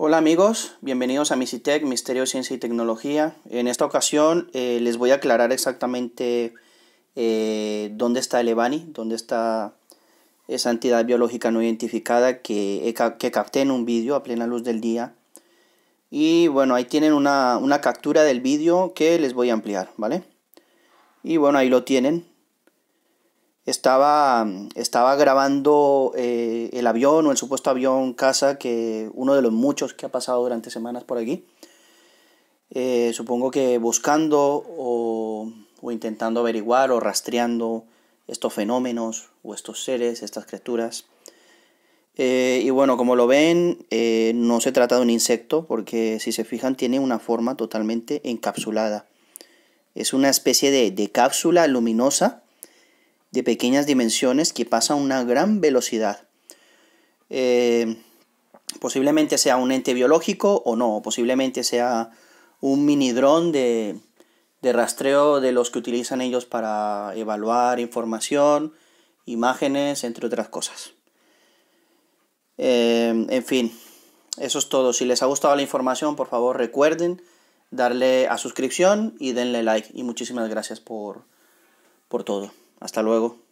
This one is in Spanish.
Hola amigos, bienvenidos a Misitech, Misterio, Ciencia y Tecnología. En esta ocasión eh, les voy a aclarar exactamente eh, dónde está el EVANI, dónde está esa entidad biológica no identificada que, que capté en un vídeo a plena luz del día. Y bueno, ahí tienen una, una captura del vídeo que les voy a ampliar, ¿vale? Y bueno, ahí lo tienen estaba, estaba grabando eh, el avión o el supuesto avión casa, que uno de los muchos que ha pasado durante semanas por aquí. Eh, supongo que buscando o, intentando averiguar o rastreando estos fenómenos o estos seres, estas criaturas. Eh, y bueno, como lo ven, no se trata de un insecto, porque si se fijan tiene una forma totalmente encapsulada. Es una especie de, de cápsula luminosa de pequeñas dimensiones que pasa a una gran velocidad. Eh, posiblemente sea un ente biológico o no, posiblemente sea un mini dron de, rastreo de los que utilizan ellos para evaluar información, imágenes, entre otras cosas. Eh, en fin, eso es todo. Si les ha gustado la información, por favor recuerden darle a suscripción y denle like. Y muchísimas gracias por, por todo. Hasta luego.